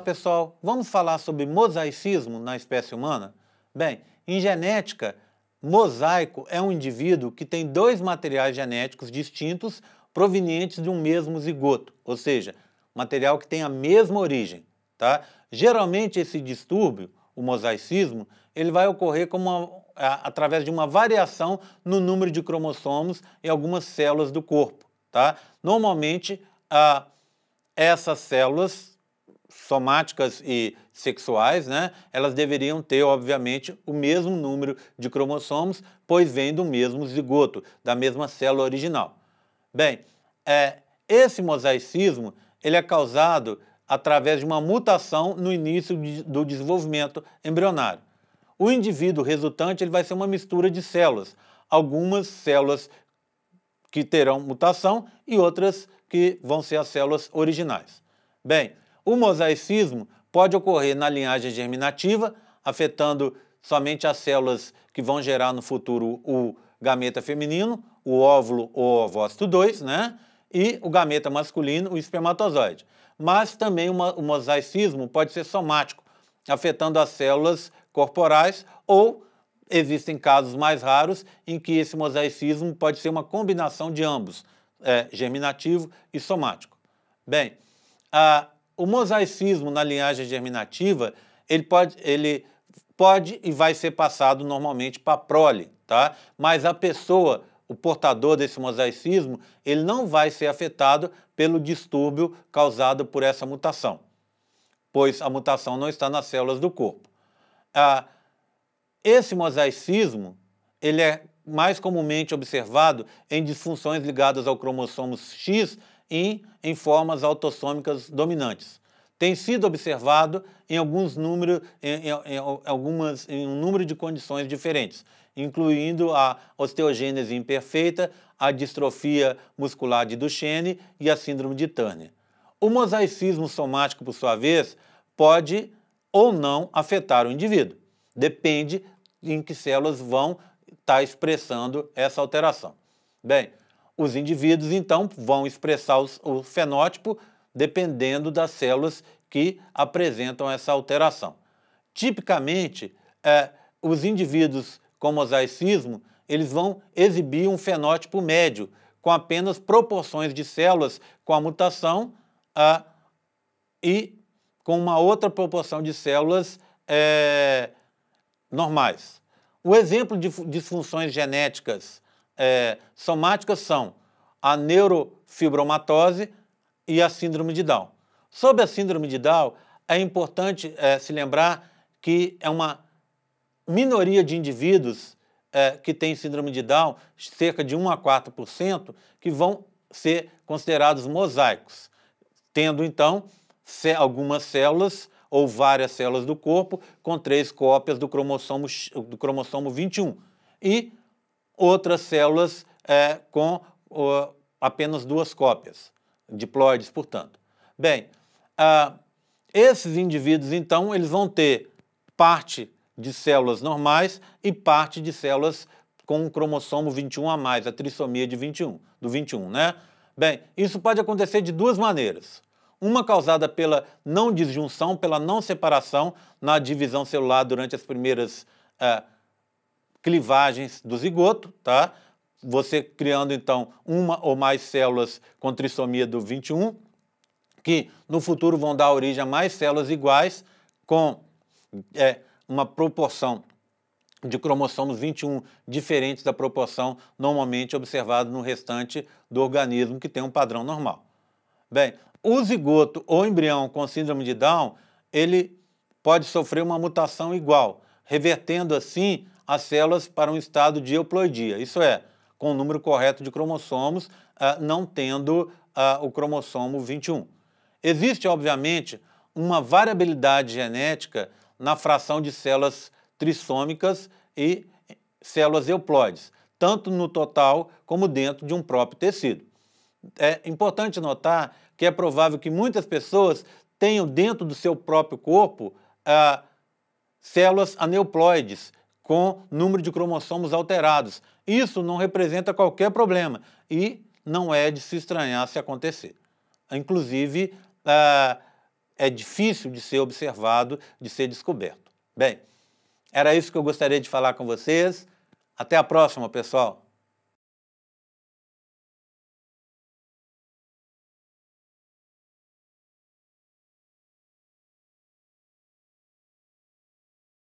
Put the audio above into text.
pessoal, vamos falar sobre mosaicismo na espécie humana? Bem, em genética, mosaico é um indivíduo que tem dois materiais genéticos distintos provenientes de um mesmo zigoto, ou seja, material que tem a mesma origem. Tá? Geralmente esse distúrbio, o mosaicismo, ele vai ocorrer como uma, a, através de uma variação no número de cromossomos em algumas células do corpo. Tá? Normalmente, a, essas células somáticas e sexuais, né, elas deveriam ter, obviamente, o mesmo número de cromossomos, pois vêm do mesmo zigoto, da mesma célula original. Bem, é, esse mosaicismo ele é causado através de uma mutação no início de, do desenvolvimento embrionário. O indivíduo resultante ele vai ser uma mistura de células, algumas células que terão mutação e outras que vão ser as células originais. Bem, o mosaicismo pode ocorrer na linhagem germinativa, afetando somente as células que vão gerar no futuro o gameta feminino, o óvulo ou o ovócito 2, né? E o gameta masculino, o espermatozoide. Mas também o mosaicismo pode ser somático, afetando as células corporais ou existem casos mais raros em que esse mosaicismo pode ser uma combinação de ambos, é, germinativo e somático. Bem, a o mosaicismo na linhagem germinativa, ele pode, ele pode e vai ser passado normalmente para a prole, tá? Mas a pessoa, o portador desse mosaicismo, ele não vai ser afetado pelo distúrbio causado por essa mutação, pois a mutação não está nas células do corpo. Ah, esse mosaicismo, ele é mais comumente observado em disfunções ligadas ao cromossomo X e em formas autossômicas dominantes. Tem sido observado em, alguns número, em, em, em, algumas, em um número de condições diferentes, incluindo a osteogênese imperfeita, a distrofia muscular de Duchenne e a síndrome de Turner. O mosaicismo somático, por sua vez, pode ou não afetar o indivíduo. Depende em que células vão estar tá expressando essa alteração. Bem, os indivíduos, então, vão expressar os, o fenótipo dependendo das células que apresentam essa alteração. Tipicamente, é, os indivíduos com mosaicismo eles vão exibir um fenótipo médio, com apenas proporções de células com a mutação e com uma outra proporção de células é, normais. O exemplo de disfunções genéticas é, somáticas são a neurofibromatose e a síndrome de Down. Sobre a síndrome de Down, é importante é, se lembrar que é uma minoria de indivíduos é, que tem síndrome de Down, cerca de 1 a 4%, que vão ser considerados mosaicos, tendo então algumas células ou várias células do corpo com três cópias do cromossomo, do cromossomo 21 e outras células é, com ó, apenas duas cópias, diploides, portanto. Bem, ah, esses indivíduos, então, eles vão ter parte de células normais e parte de células com o cromossomo 21 a mais, a trissomia de 21, do 21, né? Bem, isso pode acontecer de duas maneiras. Uma causada pela não disjunção, pela não separação na divisão celular durante as primeiras ah, clivagens do zigoto, tá? Você criando então uma ou mais células com trissomia do 21, que no futuro vão dar origem a mais células iguais com é, uma proporção de cromossomos 21 diferentes da proporção normalmente observada no restante do organismo que tem um padrão normal. Bem, o zigoto ou embrião com síndrome de Down, ele pode sofrer uma mutação igual, revertendo assim as células para um estado de euploidia, isso é, com o número correto de cromossomos, ah, não tendo ah, o cromossomo 21. Existe, obviamente, uma variabilidade genética na fração de células trissômicas e células euploides, tanto no total como dentro de um próprio tecido. É importante notar que é provável que muitas pessoas tenham dentro do seu próprio corpo ah, células aneuploides com número de cromossomos alterados. Isso não representa qualquer problema e não é de se estranhar se acontecer. Inclusive, ah, é difícil de ser observado, de ser descoberto. Bem, era isso que eu gostaria de falar com vocês. Até a próxima, pessoal!